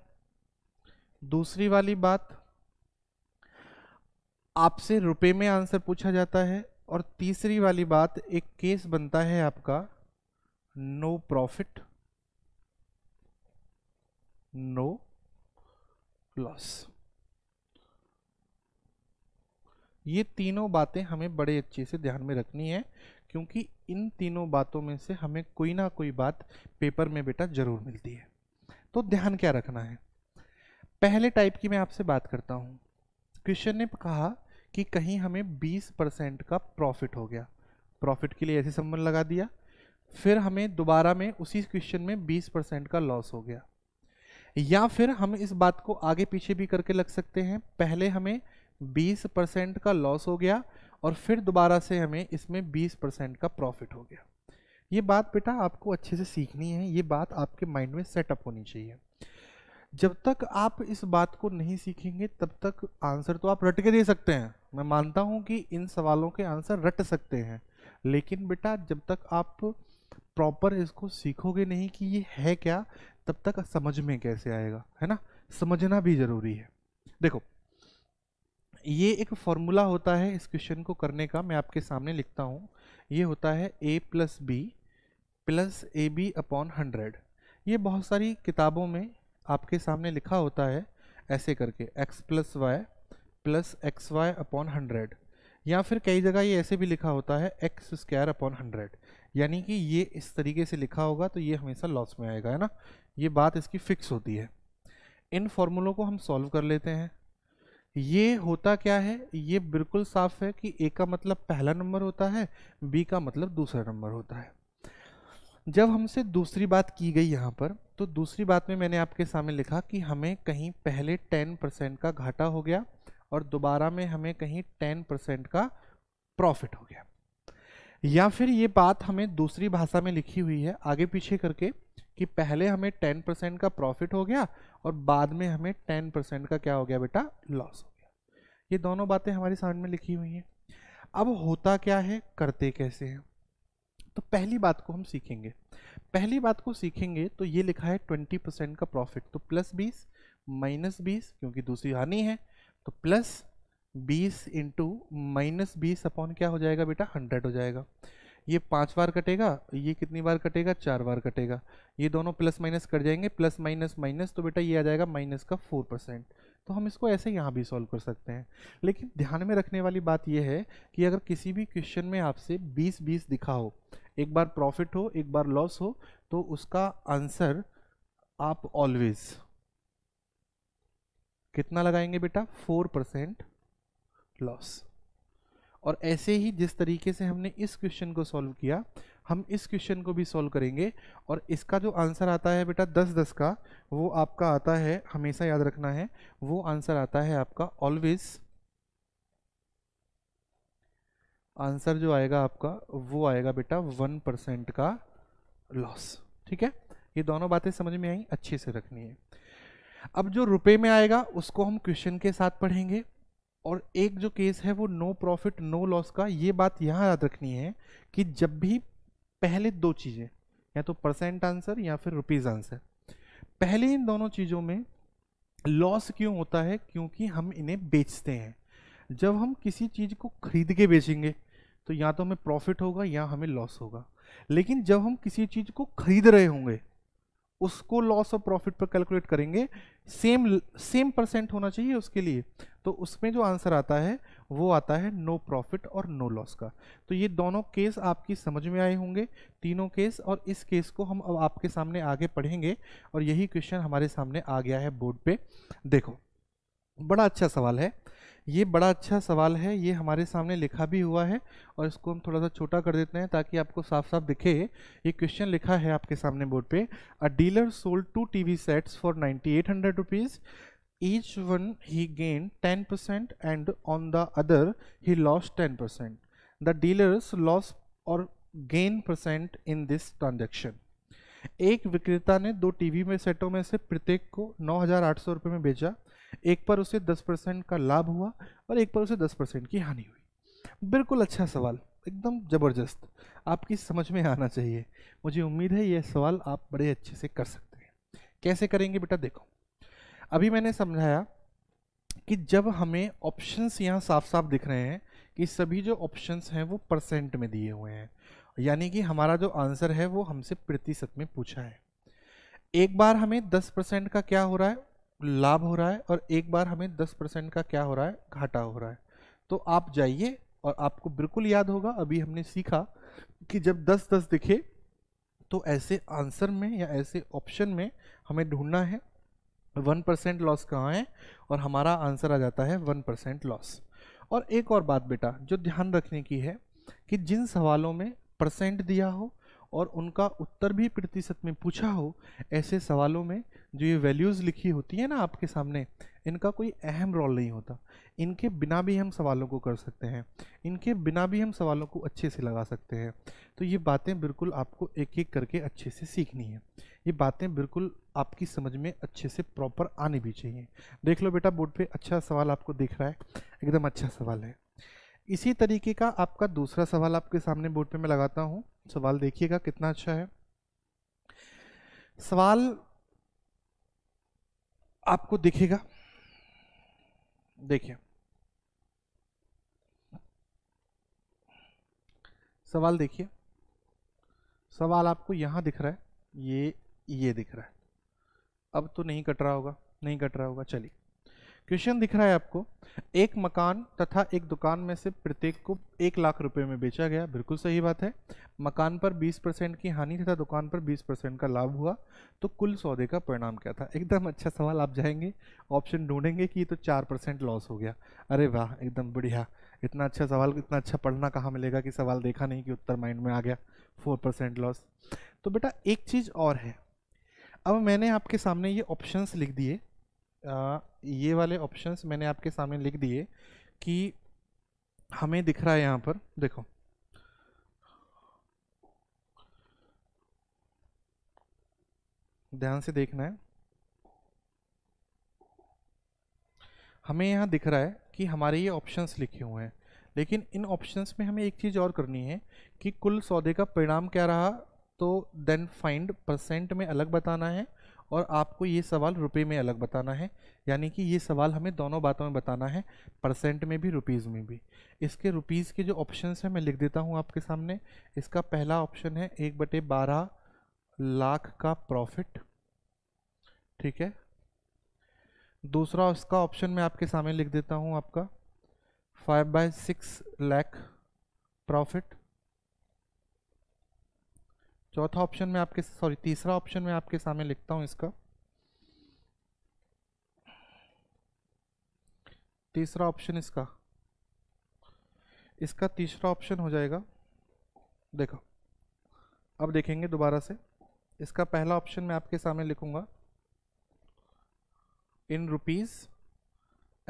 दूसरी वाली बात आपसे रुपए में आंसर पूछा जाता है और तीसरी वाली बात एक केस बनता है आपका नो प्रॉफिट नो लॉस ये तीनों बातें हमें बड़े अच्छे से ध्यान में रखनी है क्योंकि इन तीनों बातों में से हमें कोई ना कोई बात पेपर में बेटा ज़रूर मिलती है तो ध्यान क्या रखना है पहले टाइप की मैं आपसे बात करता हूँ क्वेश्चन ने कहा कि कहीं हमें 20 परसेंट का प्रॉफिट हो गया प्रॉफिट के लिए ऐसे संबंध लगा दिया फिर हमें दोबारा में उसी क्वेश्चन में 20 परसेंट का लॉस हो गया या फिर हम इस बात को आगे पीछे भी करके लग सकते हैं पहले हमें बीस परसेंट का लॉस हो गया और फिर दोबारा से हमें इसमें बीस परसेंट का प्रॉफिट हो गया ये बात बेटा आपको अच्छे से सीखनी है ये बात आपके माइंड में सेटअप होनी चाहिए जब तक आप इस बात को नहीं सीखेंगे तब तक आंसर तो आप रट के दे सकते हैं मैं मानता हूँ कि इन सवालों के आंसर रट सकते हैं लेकिन बेटा जब तक आप प्रॉपर इसको सीखोगे नहीं कि ये है क्या तब तक समझ में कैसे आएगा है ना समझना भी ज़रूरी है देखो ये एक फॉर्मूला होता है इस क्वेश्चन को करने का मैं आपके सामने लिखता हूँ ये होता है A plus B plus A B upon hundred ये बहुत सारी किताबों में आपके सामने लिखा होता है ऐसे करके x plus Y plus X Y upon hundred या फिर कई जगह ये ऐसे भी लिखा होता है एक्स स्क्वायर अपॉन हंड्रेड यानी कि ये इस तरीके से लिखा होगा तो ये हमेशा लॉस में आएगा है ना ये बात इसकी फिक्स होती है इन फॉर्मूलों को हम सॉल्व कर लेते हैं ये होता क्या है ये बिल्कुल साफ है कि ए का मतलब पहला नंबर होता है बी का मतलब दूसरा नंबर होता है जब हमसे दूसरी बात की गई यहाँ पर तो दूसरी बात में मैंने आपके सामने लिखा कि हमें कहीं पहले टेन परसेंट का घाटा हो गया और दोबारा में हमें कहीं टेन परसेंट का प्रॉफिट हो गया या फिर ये बात हमें दूसरी भाषा में लिखी हुई है आगे पीछे करके कि पहले हमें टेन परसेंट का प्रॉफिट हो गया और बाद में हमें टेन परसेंट का क्या हो गया बेटा लॉस हो गया ये दोनों बातें हमारे सामने लिखी हुई हैं अब होता क्या है करते कैसे हैं तो पहली बात को हम सीखेंगे पहली बात को सीखेंगे तो ये लिखा है ट्वेंटी परसेंट का प्रॉफिट तो प्लस बीस माइनस बीस क्योंकि दूसरी हानि है तो प्लस बीस इंटू माइनस बीस अपॉन क्या हो जाएगा बेटा हंड्रेड हो जाएगा ये पाँच बार कटेगा ये कितनी बार कटेगा चार बार कटेगा ये दोनों प्लस माइनस कट जाएंगे प्लस माइनस माइनस तो बेटा ये आ जाएगा माइनस का फोर परसेंट तो हम इसको ऐसे यहाँ भी सॉल्व कर सकते हैं लेकिन ध्यान में रखने वाली बात यह है कि अगर किसी भी क्वेश्चन में आपसे बीस बीस दिखा हो एक बार प्रॉफिट हो एक बार लॉस हो तो उसका आंसर आप ऑलवेज कितना लगाएंगे बेटा फोर परसेंट लॉस और ऐसे ही जिस तरीके से हमने इस क्वेश्चन को सॉल्व किया हम इस क्वेश्चन को भी सॉल्व करेंगे और इसका जो आंसर आता है बेटा दस दस का वो आपका आता है हमेशा याद रखना है वो आंसर आता है आपका ऑलवेज आंसर जो आएगा आपका वो आएगा बेटा वन परसेंट का लॉस ठीक है ये दोनों बातें समझ में आई अच्छे से रखनी है अब जो रुपए में आएगा उसको हम क्वेश्चन के साथ पढ़ेंगे और एक जो केस है वो नो प्रॉफिट नो लॉस का ये बात यहाँ याद रखनी है कि जब भी पहले दो चीज़ें या तो परसेंट आंसर या फिर रुपीज़ आंसर पहले इन दोनों चीज़ों में लॉस क्यों होता है क्योंकि हम इन्हें बेचते हैं जब हम किसी चीज़ को खरीद के बेचेंगे तो या तो हमें प्रॉफिट होगा या हमें लॉस होगा लेकिन जब हम किसी चीज़ को खरीद रहे होंगे उसको लॉस और प्रॉफिट पर कैलकुलेट करेंगे सेम सेम परसेंट होना चाहिए उसके लिए तो उसमें जो आंसर आता है वो आता है नो प्रॉफिट और नो लॉस का तो ये दोनों केस आपकी समझ में आए होंगे तीनों केस और इस केस को हम अब आपके सामने आगे पढ़ेंगे और यही क्वेश्चन हमारे सामने आ गया है बोर्ड पे देखो बड़ा अच्छा सवाल है ये बड़ा अच्छा सवाल है ये हमारे सामने लिखा भी हुआ है और इसको हम थोड़ा सा छोटा कर देते हैं ताकि आपको साफ साफ दिखे ये क्वेश्चन लिखा है आपके सामने बोर्ड पे a dealer sold two TV sets for ninety eight hundred rupees each one he gain ten percent and on the other he loss ten percent the dealers loss और gain percent in this transaction एक विक्रेता ने दो टीवी में सेटों में से प्रत्येक को नौ हज़ार आठ सौ रुपये में बेचा एक पर उसे दस परसेंट का लाभ हुआ और एक पर उसे दस परसेंट की हानि हुई बिल्कुल अच्छा सवाल एकदम ज़बरदस्त आपकी समझ में आना चाहिए मुझे उम्मीद है यह सवाल आप बड़े अच्छे से कर सकते हैं कैसे करेंगे बेटा देखो अभी मैंने समझाया कि जब हमें ऑप्शंस यहाँ साफ साफ दिख रहे हैं कि सभी जो ऑप्शंस हैं वो परसेंट में दिए हुए हैं यानी कि हमारा जो आंसर है वो हमसे प्रतिशत में पूछा है एक बार हमें 10 परसेंट का क्या हो रहा है लाभ हो रहा है और एक बार हमें दस परसेंट का क्या हो रहा है घाटा हो रहा है तो आप जाइए और आपको बिल्कुल याद होगा अभी हमने सीखा कि जब दस दस दिखे तो ऐसे आंसर में या ऐसे ऑप्शन में हमें ढूंढना है वन परसेंट लॉस कहाँ है और हमारा आंसर आ जाता है वन परसेंट लॉस और एक और बात बेटा जो ध्यान रखने की है कि जिन सवालों में परसेंट दिया हो और उनका उत्तर भी प्रतिशत में पूछा हो ऐसे सवालों में जो ये वैल्यूज़ लिखी होती है ना आपके सामने इनका कोई अहम रोल नहीं होता इनके बिना भी हम सवालों को कर सकते हैं इनके बिना भी हम सवालों को अच्छे से लगा सकते हैं तो ये बातें बिल्कुल आपको एक एक करके अच्छे से सीखनी है ये बातें बिल्कुल आपकी समझ में अच्छे से प्रॉपर आनी भी चाहिए देख लो बेटा बोर्ड पे अच्छा सवाल आपको दिख रहा है एकदम अच्छा सवाल है इसी तरीके का आपका दूसरा सवाल आपके सामने बोर्ड पे मैं लगाता हूँ सवाल देखिएगा कितना अच्छा है सवाल आपको दिखेगा देखिए सवाल देखिए सवाल आपको यहाँ दिख रहा है ये ये दिख रहा है अब तो नहीं कट रहा होगा नहीं कट रहा होगा चलिए क्वेश्चन दिख रहा है आपको एक मकान तथा एक दुकान में से प्रत्येक को एक लाख रुपए में बेचा गया बिल्कुल सही बात है मकान पर 20 परसेंट की हानि तथा दुकान पर 20 परसेंट का लाभ हुआ तो कुल सौदे का परिणाम क्या था एकदम अच्छा सवाल आप जाएंगे ऑप्शन ढूंढेंगे कि तो चार परसेंट लॉस हो गया अरे वाह एकदम बढ़िया इतना अच्छा सवाल इतना अच्छा पढ़ना कहाँ मिलेगा कि सवाल देखा नहीं कि उत्तर माइंड में आ गया फोर परसेंट लॉस तो बेटा एक चीज़ और है अब मैंने आपके सामने ये ऑप्शन लिख दिए ये वाले ऑप्शंस मैंने आपके सामने लिख दिए कि हमें दिख रहा है यहाँ पर देखो ध्यान से देखना है हमें यहाँ दिख रहा है कि हमारे ये ऑप्शंस लिखे हुए हैं लेकिन इन ऑप्शंस में हमें एक चीज़ और करनी है कि कुल सौदे का परिणाम क्या रहा तो देन फाइंड परसेंट में अलग बताना है और आपको ये सवाल रुपये में अलग बताना है यानी कि ये सवाल हमें दोनों बातों में बताना है परसेंट में भी रुपीज़ में भी इसके रुपीज़ के जो ऑप्शन हैं मैं लिख देता हूँ आपके सामने इसका पहला ऑप्शन है एक बटे बारह लाख का प्रॉफिट ठीक है दूसरा उसका ऑप्शन मैं आपके सामने लिख देता हूँ आपका five by six lakh profit चौथा ऑप्शन में आपके सॉरी तीसरा ऑप्शन में आपके सामने लिखता हूँ इसका तीसरा ऑप्शन इसका इसका तीसरा ऑप्शन हो जाएगा देखो अब देखेंगे दोबारा से इसका पहला ऑप्शन मैं आपके सामने लिखूंगा in rupees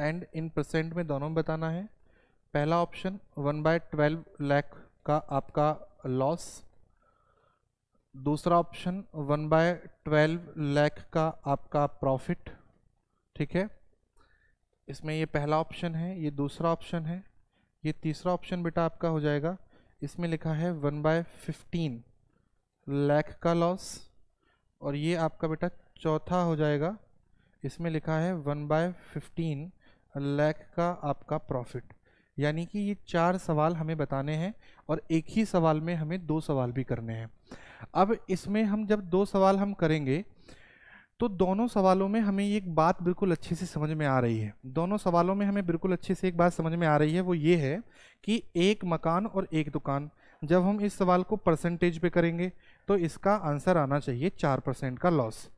and in percent में दोनों बताना है पहला option one by twelve lakh का आपका लॉस दूसरा option one by twelve lakh का आपका प्रॉफिट ठीक है इसमें ये पहला ऑप्शन है ये दूसरा ऑप्शन है ये तीसरा ऑप्शन बेटा आपका हो जाएगा इसमें लिखा है वन बाय फिफ्टीन लैख का लॉस और ये आपका बेटा चौथा हो जाएगा इसमें लिखा है वन बाय फिफ्टीन लैख का आपका प्रॉफिट यानी कि ये चार सवाल हमें बताने हैं और एक ही सवाल में हमें दो सवाल भी करने हैं अब इसमें हम जब दो सवाल हम करेंगे तो दोनों सवालों में हमें एक बात बिल्कुल अच्छे से समझ में आ रही है दोनों सवालों में हमें बिल्कुल अच्छे से एक बात समझ में आ रही है वो ये है कि एक मकान और एक दुकान जब हम इस सवाल को परसेंटेज पे करेंगे तो इसका आंसर आना चाहिए चार परसेंट का लॉस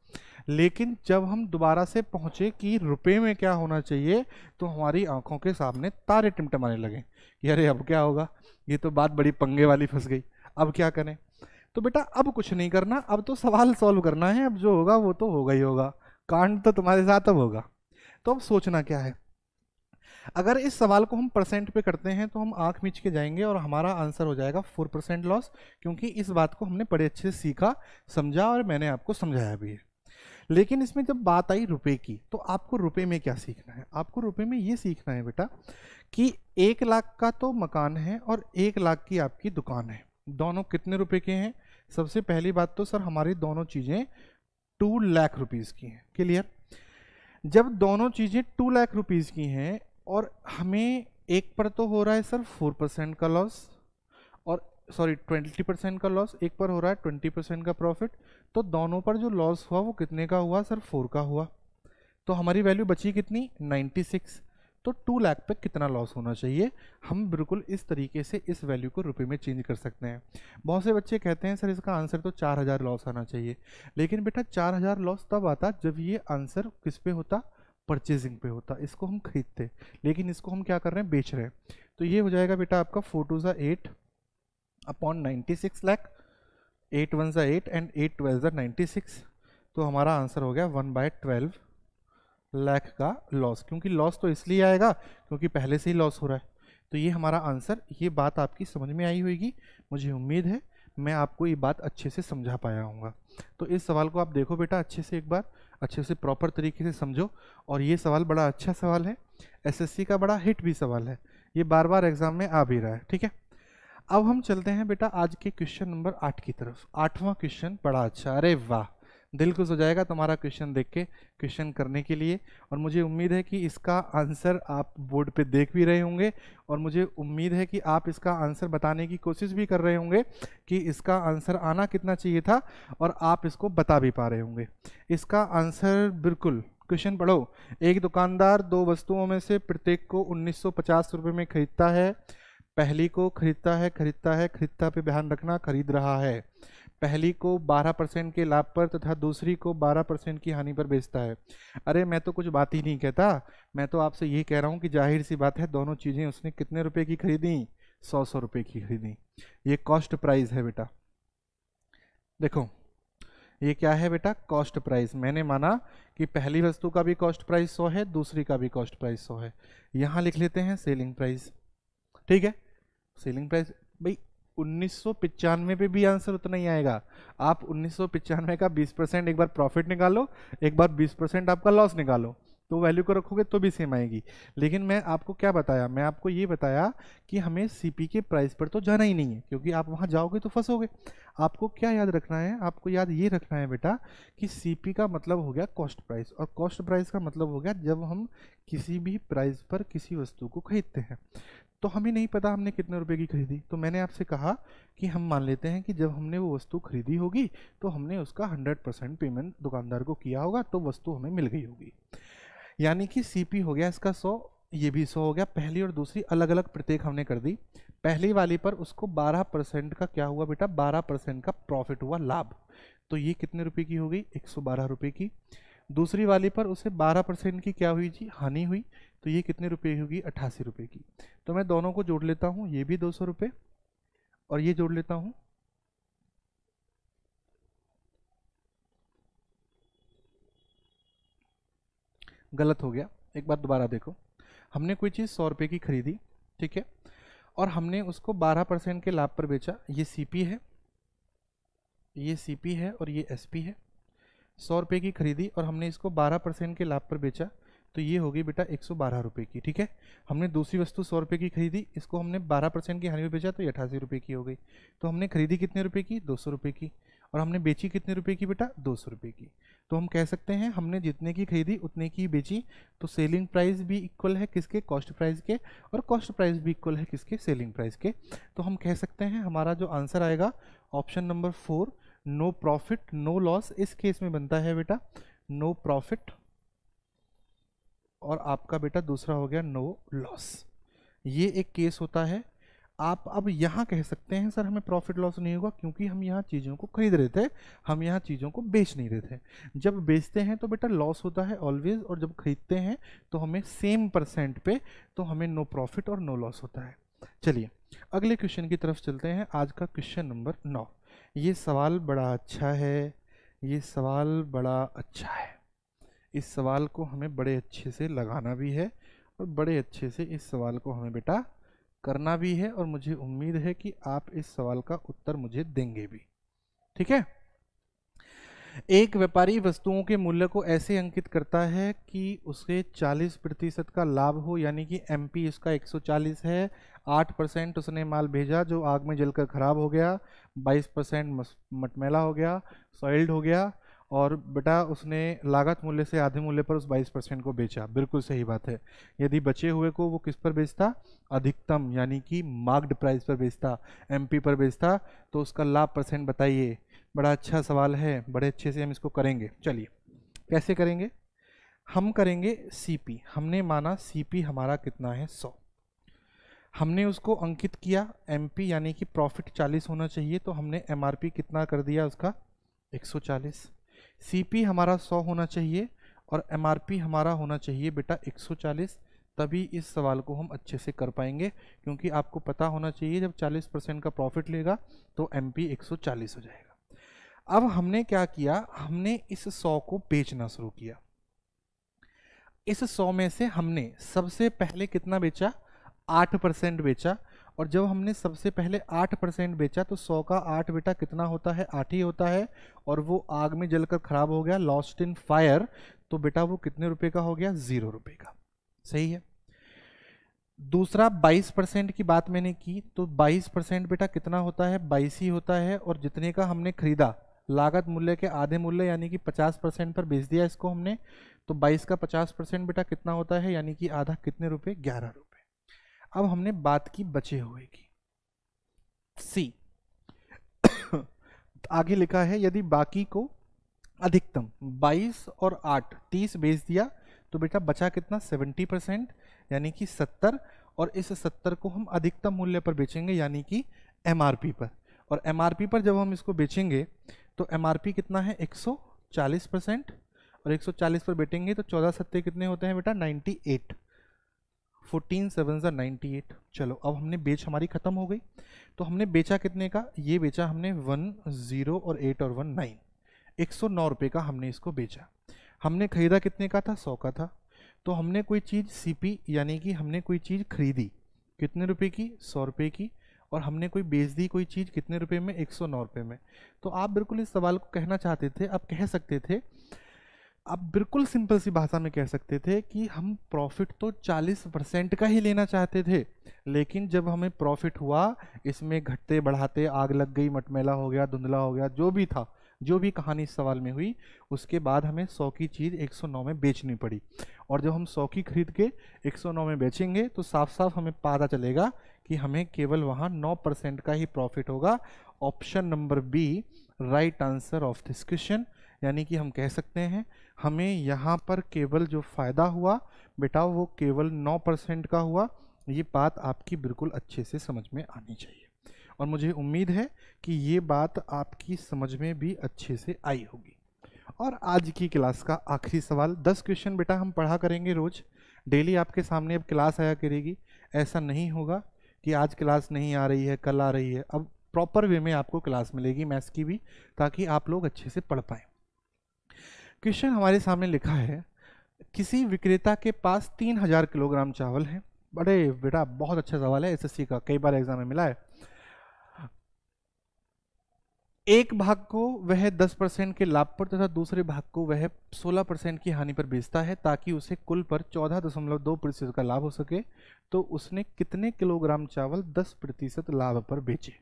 लेकिन जब हम दोबारा से पहुँचे कि रुपये में क्या होना चाहिए तो हमारी आँखों के सामने तारे टिमटमाने लगे यारे अरे अब क्या होगा ये तो बात बड़ी पंगे वाली फंस गई अब क्या करें तो बेटा अब कुछ नहीं करना अब तो सवाल सॉल्व करना है अब जो होगा वो तो होगा ही होगा कांड तो तुम्हारे साथ अब होगा तो अब सोचना क्या है अगर इस सवाल को हम परसेंट पे करते हैं तो हम आंख मिच के जाएंगे और हमारा आंसर हो जाएगा फोर परसेंट लॉस क्योंकि इस बात को हमने बड़े अच्छे से सीखा समझा और मैंने आपको समझाया भी है लेकिन इसमें जब बात आई रुपए की तो आपको रुपए में क्या सीखना है आपको रुपए में ये सीखना है बेटा कि एक लाख का तो मकान है और एक लाख की आपकी दुकान है दोनों कितने रुपये के हैं सबसे पहली बात तो सर हमारी दोनों चीज़ें टू लाख रुपीज़ की हैं क्लियर जब दोनों चीज़ें टू लाख रुपीज़ की हैं और हमें एक पर तो हो रहा है सर फोर परसेंट का लॉस और सॉरी ट्वेंटी परसेंट का लॉस एक पर हो रहा है ट्वेंटी परसेंट का प्रॉफिट तो दोनों पर जो लॉस हुआ वो कितने का हुआ सर फोर का हुआ तो हमारी वैल्यू बची कितनी नाइन्टी सिक्स तो टू लाख पे कितना लॉस होना चाहिए हम बिल्कुल इस तरीके से इस वैल्यू को रुपए में चेंज कर सकते हैं बहुत से बच्चे कहते हैं सर इसका आंसर तो चार हज़ार लॉस आना चाहिए लेकिन बेटा चार हज़ार लॉस तब आता जब ये आंसर किस पे होता परचेजिंग पे होता इसको हम खरीदते लेकिन इसको हम क्या कर रहे हैं बेच रहे हैं तो ये हो जाएगा बेटा आपका फोर टू ज़ा eight upon ninety six lakh eight one ज़ा एट एंड एट ट्वेल्व ज़ा नाइन्टी सिक्स तो हमारा आंसर हो गया वन बाय ट्वेल्व लैख का लॉस क्योंकि लॉस तो इसलिए आएगा क्योंकि पहले से ही लॉस हो रहा है तो ये हमारा आंसर ये बात आपकी समझ में आई होगी मुझे उम्मीद है मैं आपको ये बात अच्छे से समझा पाया हूँ तो इस सवाल को आप देखो बेटा अच्छे से एक बार अच्छे से प्रॉपर तरीके से समझो और ये सवाल बड़ा अच्छा सवाल है एसएससी का बड़ा हिट भी सवाल है ये बार बार एग्जाम में आ भी रहा है ठीक है अब हम चलते हैं बेटा आज के क्वेश्चन नंबर आठ की तरफ आठवां क्वेश्चन बड़ा अच्छा अरे वाह दिल खुश हो जाएगा तुम्हारा क्वेश्चन देख के क्वेश्चन करने के लिए और मुझे उम्मीद है कि इसका आंसर आप बोर्ड पे देख भी रहे होंगे और मुझे उम्मीद है कि आप इसका आंसर बताने की कोशिश भी कर रहे होंगे कि इसका आंसर आना कितना चाहिए था और आप इसको बता भी पा रहे होंगे इसका आंसर बिल्कुल क्वेश्चन पढ़ो एक दुकानदार दो वस्तुओं में से प्रत्येक को उन्नीस सौ में खरीदता है पहली को खरीदता है खरीदता है खरीदता पे ध्यान रखना खरीद रहा है पहली को 12 परसेंट के लाभ पर तथा दूसरी को 12 परसेंट की हानि पर बेचता है अरे मैं तो कुछ बात ही नहीं कहता मैं तो आपसे यही कह रहा हूँ कि जाहिर सी बात है दोनों चीज़ें उसने कितने रुपये की खरीदी सौ सौ रुपये की खरीदी ये कॉस्ट प्राइस है बेटा देखो ये क्या है बेटा कॉस्ट प्राइस मैंने माना कि पहली वस्तु का भी कॉस्ट प्राइस सौ है दूसरी का भी कॉस्ट प्राइस सौ है यहाँ लिख लेते हैं सेलिंग प्राइस ठीक है सेलिंग प्राइस भाई उन्नीस पे भी आंसर उतना ही आएगा आप उन्नीस का 20 परसेंट एक बार प्रॉफिट निकालो एक बार 20 परसेंट आपका लॉस निकालो तो वैल्यू को रखोगे तो भी सेम आएगी लेकिन मैं आपको क्या बताया मैं आपको ये बताया कि हमें सीपी के प्राइस पर तो जाना ही नहीं है क्योंकि आप वहाँ जाओगे तो फंसोगे आपको क्या याद रखना है आपको याद ये रखना है बेटा कि सी का मतलब हो गया कॉस्ट प्राइस और कॉस्ट प्राइस का मतलब हो गया जब हम किसी भी प्राइस पर किसी वस्तु को खरीदते हैं तो हमें नहीं पता हमने कितने रुपए की खरीदी तो मैंने आपसे कहा कि हम मान लेते हैं कि जब हमने वो वस्तु खरीदी होगी तो हमने उसका 100 परसेंट पेमेंट दुकानदार को किया होगा तो वस्तु हमें मिल गई होगी यानी कि सीपी हो गया इसका 100 ये भी 100 हो गया पहली और दूसरी अलग अलग प्रत्येक हमने कर दी पहली वाली पर उसको बारह परसेंट का क्या हुआ बेटा बारह परसेंट का प्रॉफिट हुआ लाभ तो ये कितने रुपये की हो गई एक की दूसरी वाली पर उसे 12 परसेंट की क्या हुई जी हानि हुई तो ये कितने रुपए की होगी अट्ठासी रुपये की तो मैं दोनों को जोड़ लेता हूँ ये भी दो सौ रुपये और ये जोड़ लेता हूँ गलत हो गया एक बार दोबारा देखो हमने कोई चीज़ सौ रुपये की खरीदी ठीक है और हमने उसको बारह परसेंट के लाभ पर बेचा ये सीपी है ये सीपी है और ये एसपी है सौ रुपये की खरीदी और हमने इसको बारह परसेंट के लाभ पर बेचा तो ये होगी बेटा एक सौ की ठीक है हमने दूसरी वस्तु सौ रुपये की खरीदी इसको हमने बारह परसेंट की हानि में बेचा तो ये अठासी रुपये की हो गई तो हमने खरीदी कितने रुपये की दो सौ रुपये की और हमने बेची कितने रुपये की बेटा दो सौ रुपये की तो हम कह सकते हैं हमने जितने की खरीदी उतने की बेची तो सेलिंग प्राइस भी इक्वल है किसके कॉस्ट प्राइस के और कॉस्ट प्राइस भी इक्वल है किसके सेलिंग प्राइस के तो हम कह सकते हैं हमारा जो आंसर आएगा option number four no profit no loss इस केस में बनता है बेटा नो प्रॉफिट और आपका बेटा दूसरा हो गया नो लॉस ये एक केस होता है आप अब यहाँ कह सकते हैं सर हमें प्रॉफिट लॉस नहीं होगा क्योंकि हम यहाँ चीज़ों को खरीद रहे थे हम यहाँ चीज़ों को बेच नहीं रहे थे जब बेचते हैं तो बेटा लॉस होता है ऑलवेज और जब खरीदते हैं तो हमें सेम परसेंट पे तो हमें नो प्रॉफिट और नो लॉस होता है चलिए अगले क्वेश्चन की तरफ चलते हैं आज का क्वेश्चन नंबर नौ ये सवाल बड़ा अच्छा है ये सवाल बड़ा अच्छा है इस सवाल को हमें बड़े अच्छे से लगाना भी है और बड़े अच्छे से इस सवाल को हमें बेटा करना भी है और मुझे उम्मीद है कि आप इस सवाल का उत्तर मुझे देंगे भी ठीक है एक व्यापारी वस्तुओं के मूल्य को ऐसे अंकित करता है कि उसके 40 प्रतिशत का लाभ हो यानी कि एमपी उसका 140 है 8 परसेंट उसने माल भेजा जो आग में जलकर खराब हो गया 22 परसेंट मटमैला हो गया सॉइल्ड हो गया और बेटा उसने लागत मूल्य से आधे मूल्य पर उस 22 परसेंट को बेचा बिल्कुल सही बात है यदि बचे हुए को वो किस पर बेचता अधिकतम यानी कि मार्क्ड प्राइस पर बेचता एमपी पर बेचता तो उसका लाभ परसेंट बताइए बड़ा अच्छा सवाल है बड़े अच्छे से हम इसको करेंगे चलिए कैसे करेंगे हम करेंगे सी हमने माना सी हमारा कितना है सौ हमने उसको अंकित किया एम यानी कि प्रॉफिट चालीस होना चाहिए तो हमने एम कितना कर दिया उसका एक सीपी हमारा 100 होना चाहिए और एम हमारा होना चाहिए बेटा 140 तभी इस सवाल को हम अच्छे से कर पाएंगे क्योंकि आपको पता होना चाहिए जब 40 परसेंट का प्रॉफिट लेगा तो एम पी हो जाएगा अब हमने क्या किया हमने इस सौ को बेचना शुरू किया इस सौ में से हमने सबसे पहले कितना बेचा आठ परसेंट बेचा और जब हमने सबसे पहले आठ परसेंट बेचा तो सौ का आठ बेटा कितना होता है आठ ही होता है और वो आग में जलकर ख़राब हो गया लॉस्ट इन फायर तो बेटा वो कितने रुपए का हो गया ज़ीरो रुपये का सही है दूसरा बाईस परसेंट की बात मैंने की तो बाईस परसेंट बेटा कितना होता है बाईस ही होता है और जितने का हमने खरीदा लागत मूल्य के आधे मूल्य यानी कि पचास परसेंट पर बेच दिया इसको हमने तो बाईस का पचास परसेंट बेटा कितना होता है यानी कि आधा कितने रुपए ग्यारह रुपये अब हमने बात की बचे हुए की सी आगे लिखा है यदि बाकी को अधिकतम 22 और 8 30 बेच दिया तो बेटा बचा कितना 70 परसेंट यानी कि 70 और इस 70 को हम अधिकतम मूल्य पर बेचेंगे यानी कि एम पर और एम पर जब हम इसको बेचेंगे तो एम कितना है 140 परसेंट और 140 पर बेचेंगे तो चौदह सत्ते कितने होते हैं बेटा 98 फोर्टीन सेवन ज़ा नाइन्टी एट चलो अब हमने बेच हमारी ख़त्म हो गई तो हमने बेचा कितने का ये बेचा हमने वन ज़ीरो और एट और वन नाइन एक सौ नौ रुपये का हमने इसको बेचा हमने ख़रीदा कितने का था सौ का था तो हमने कोई चीज़ सी यानी कि हमने कोई चीज़ खरीदी कितने रुपये की सौ रुपये की और हमने कोई बेच दी कोई चीज़ कितने रुपये में एक सौ नौ रुपये में तो आप बिल्कुल इस सवाल को कहना चाहते थे आप कह सकते थे आप बिल्कुल सिंपल सी भाषा में कह सकते थे कि हम प्रॉफिट तो 40 परसेंट का ही लेना चाहते थे लेकिन जब हमें प्रॉफिट हुआ इसमें घटते बढ़ाते आग लग गई मटमेला हो गया धुंधला हो गया जो भी था जो भी कहानी इस सवाल में हुई उसके बाद हमें 100 की चीज़ 109 में बेचनी पड़ी और जब हम 100 की खरीद के 109 में बेचेंगे तो साफ साफ हमें पता चलेगा कि हमें केवल वहाँ नौ परसेंट का ही प्रॉफिट होगा option number B right answer of this question यानी कि हम कह सकते हैं हमें यहाँ पर केवल जो फ़ायदा हुआ बेटा वो केवल नौ परसेंट का हुआ ये बात आपकी बिल्कुल अच्छे से समझ में आनी चाहिए और मुझे उम्मीद है कि ये बात आपकी समझ में भी अच्छे से आई होगी और आज की क्लास का आखिरी सवाल दस क्वेश्चन बेटा हम पढ़ा करेंगे रोज़ डेली आपके सामने अब क्लास आया करेगी ऐसा नहीं होगा कि आज क्लास नहीं आ रही है कल आ रही है अब प्रॉपर वे में आपको क्लास मिलेगी मैथ्स की भी ताकि आप लोग अच्छे से पढ़ पाएँ क्वेश्चन हमारे सामने लिखा है किसी विक्रेता के पास तीन हज़ार किलोग्राम चावल हैं बड़े बेटा बहुत अच्छा सवाल है एसएससी का कई बार एग्जाम में मिला है एक भाग को वह दस परसेंट के लाभ पर तथा दूसरे भाग को वह सोलह परसेंट की हानि पर बेचता है ताकि उसे कुल पर चौदह दशमलव दो प्रतिशत का लाभ हो सके तो उसने कितने किलोग्राम चावल दस प्रतिशत लाभ पर बेचे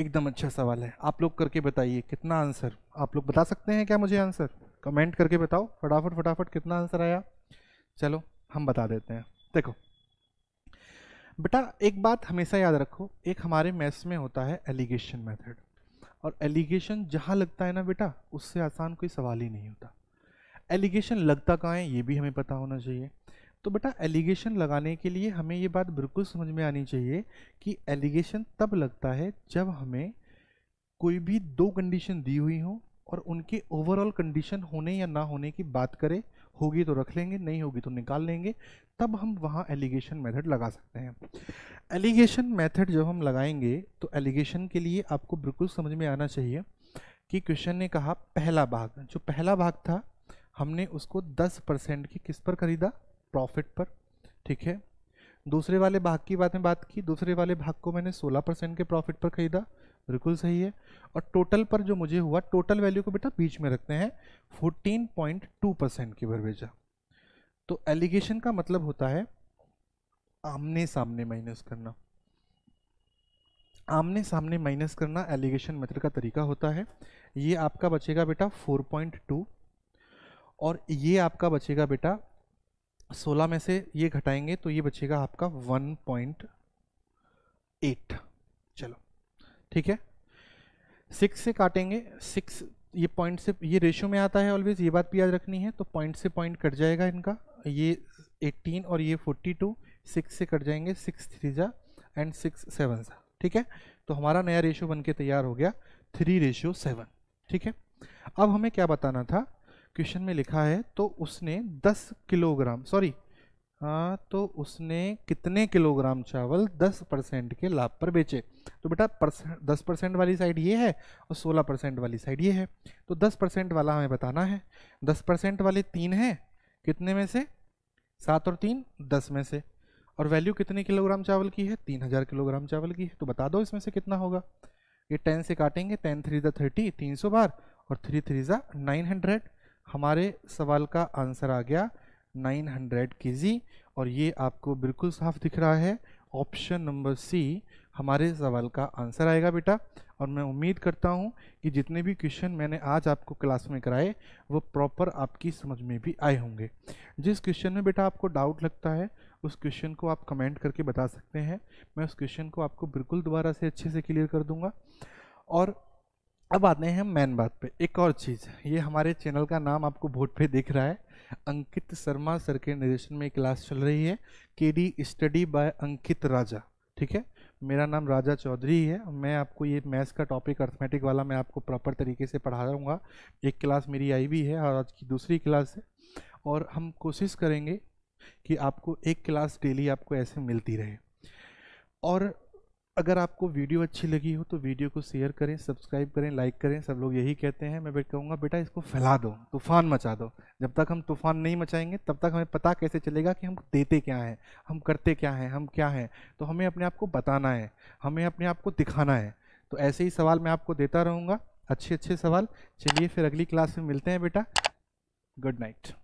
एकदम अच्छा सवाल है आप लोग करके बताइए कितना आंसर आप लोग बता सकते हैं क्या मुझे आंसर कमेंट करके बताओ फटाफट फटाफट कितना आंसर आया चलो हम बता देते हैं देखो बेटा एक बात हमेशा याद रखो एक हमारे मैथ्स में होता है एलिगेशन मेथड और एलिगेशन जहाँ लगता है ना बेटा उससे आसान कोई सवाल ही नहीं होता एलिगेशन लगता कहाँ है ये भी हमें पता होना चाहिए तो बेटा एलिगेशन लगाने के लिए हमें ये बात बिल्कुल समझ में आनी चाहिए कि एलिगेशन तब लगता है जब हमें कोई भी दो कंडीशन दी हुई हो और उनके ओवरऑल कंडीशन होने या ना होने की बात करें होगी तो रख लेंगे नहीं होगी तो निकाल लेंगे तब हम वहाँ एलिगेशन मेथड लगा सकते हैं एलिगेशन मेथड जब हम लगाएंगे तो एलिगेशन के लिए आपको बिल्कुल समझ में आना चाहिए कि क्वेश्चन ने कहा पहला भाग जो पहला भाग था हमने उसको 10 परसेंट की किस पर खरीदा प्रॉफिट पर ठीक है दूसरे वाले भाग की बात में बात की दूसरे वाले भाग को मैंने सोलह परसेंट के प्रॉफिट पर खरीदा बिल्कुल सही है और टोटल पर जो मुझे हुआ टोटल वैल्यू को बेटा बीच में रखते हैं 14.2 परसेंट की भरवेजा तो एलिगेशन का मतलब होता है आमने सामने माइनस करना आमने सामने माइनस करना एलिगेशन मेथड का तरीका होता है ये आपका बचेगा बेटा 4.2 और ये आपका बचेगा बेटा 16 में से ये घटाएंगे तो ये बचेगा आपका 1.8 चलो ठीक है सिक्स से काटेंगे सिक्स ये पॉइंट से ये रेशियो में आता है ऑलवेज ये बात भी याद रखनी है तो पॉइंट से पॉइंट कट जाएगा इनका ये एट्टीन और ये फोर्टी टू सिक्स से कट जाएंगे सिक्स थ्री जा एंड सिक्स सेवन जा ठीक है तो हमारा नया रेशियो बन के तैयार हो गया थ्री रेशियो सेवन ठीक है अब हमें क्या बताना था क्वेश्चन में लिखा है तो उसने दस किलोग्राम सॉरी हाँ तो उसने कितने किलोग्राम चावल 10 परसेंट के लाभ पर बेचे तो बेटा परसेंट दस परसेंट वाली साइड ये है और 16 परसेंट वाली साइड ये है तो 10 परसेंट वाला हमें बताना है 10 परसेंट वाले तीन हैं कितने में से सात और तीन दस में से और वैल्यू कितने किलोग्राम चावल की है तीन हज़ार किलोग्राम चावल की है तो बता दो इसमें से कितना होगा ये टेन से काटेंगे टेन थ्री ज़ा थर्टी तीन सौ बार और थ्री थ्री ज़ा नाइन हंड्रेड हमारे सवाल का आंसर आ गया नाइन के जी और ये आपको बिल्कुल साफ दिख रहा है ऑप्शन नंबर सी हमारे सवाल का आंसर आएगा बेटा और मैं उम्मीद करता हूँ कि जितने भी क्वेश्चन मैंने आज आपको क्लास में कराए वो प्रॉपर आपकी समझ में भी आए होंगे जिस क्वेश्चन में बेटा आपको डाउट लगता है उस क्वेश्चन को आप कमेंट करके बता सकते हैं मैं उस क्वेश्चन को आपको बिल्कुल दोबारा से अच्छे से क्लियर कर दूंगा और अब आते हैं हम मैन बात पे एक और चीज़ ये हमारे चैनल का नाम आपको बोर्ड पे दिख रहा है अंकित शर्मा सर के निर्देशन में क्लास चल रही है K D study by Ankit Raja ठीक है मेरा नाम राजा चौधरी है मैं आपको ये मैथ्स का टॉपिक अर्थमेटिक वाला मैं आपको प्रॉपर तरीके से पढ़ा रहूँगा एक क्लास मेरी आई भी है और आज की दूसरी क्लास है और हम कोशिश करेंगे कि आपको एक क्लास डेली आपको ऐसे मिलती रहे और अगर आपको वीडियो अच्छी लगी हो तो वीडियो को शेयर करें सब्सक्राइब करें लाइक करें सब लोग यही कहते हैं मैं बेट कहूँगा बेटा इसको फैला दो तूफान मचा दो जब तक हम तूफान नहीं मचाएंगे तब तक हमें पता कैसे चलेगा कि हम देते क्या हैं हम करते क्या हैं हम क्या हैं तो हमें अपने आप को बताना है हमें अपने आप को दिखाना है तो ऐसे ही सवाल मैं आपको देता रहूँगा अच्छे अच्छे सवाल चलिए फिर अगली क्लास में मिलते हैं बेटा गुड नाइट